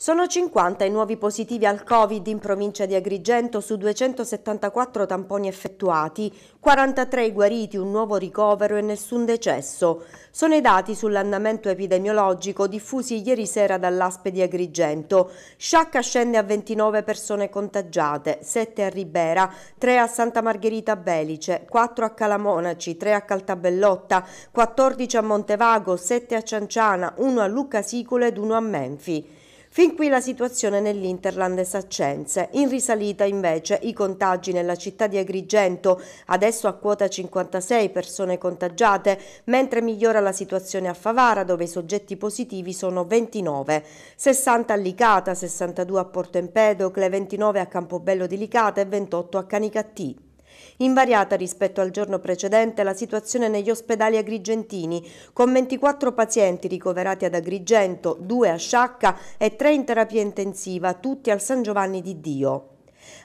Sono 50 i nuovi positivi al Covid in provincia di Agrigento su 274 tamponi effettuati, 43 i guariti, un nuovo ricovero e nessun decesso. Sono i dati sull'andamento epidemiologico diffusi ieri sera dall'Aspe di Agrigento. Sciacca scende a 29 persone contagiate, 7 a Ribera, 3 a Santa Margherita Belice, 4 a Calamonaci, 3 a Caltabellotta, 14 a Montevago, 7 a Cianciana, 1 a Lucca Sicule ed 1 a Menfi. Fin qui la situazione nell'Interland saccense. In risalita invece i contagi nella città di Agrigento, adesso a quota 56 persone contagiate, mentre migliora la situazione a Favara dove i soggetti positivi sono 29, 60 a Licata, 62 a Porto Empedocle, 29 a Campobello di Licata e 28 a Canicattì. Invariata rispetto al giorno precedente la situazione negli ospedali agrigentini, con 24 pazienti ricoverati ad Agrigento, 2 a Sciacca e 3 in terapia intensiva, tutti al San Giovanni di Dio.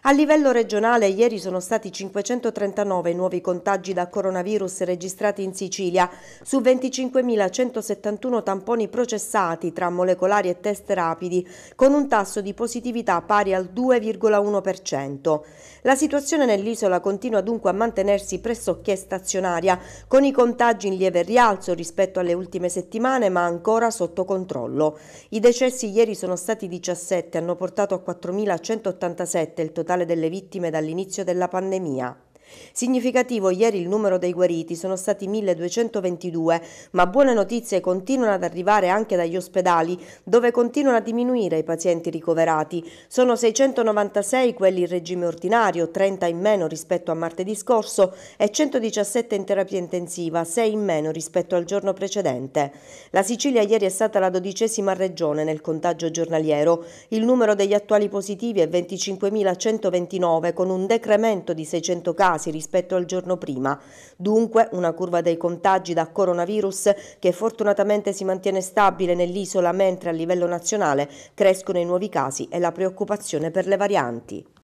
A livello regionale ieri sono stati 539 nuovi contagi da coronavirus registrati in Sicilia su 25.171 tamponi processati tra molecolari e test rapidi con un tasso di positività pari al 2,1%. La situazione nell'isola continua dunque a mantenersi pressoché stazionaria con i contagi in lieve rialzo rispetto alle ultime settimane ma ancora sotto controllo. I decessi ieri sono stati 17, hanno portato a 4.187 il totale delle vittime dall'inizio della pandemia. Significativo ieri il numero dei guariti, sono stati 1222, ma buone notizie continuano ad arrivare anche dagli ospedali, dove continuano a diminuire i pazienti ricoverati. Sono 696 quelli in regime ordinario, 30 in meno rispetto a martedì scorso e 117 in terapia intensiva, 6 in meno rispetto al giorno precedente. La Sicilia ieri è stata la dodicesima regione nel contagio giornaliero. Il numero degli attuali positivi è 25.129 con un decremento di 600 casi casi rispetto al giorno prima. Dunque una curva dei contagi da coronavirus che fortunatamente si mantiene stabile nell'isola mentre a livello nazionale crescono i nuovi casi e la preoccupazione per le varianti.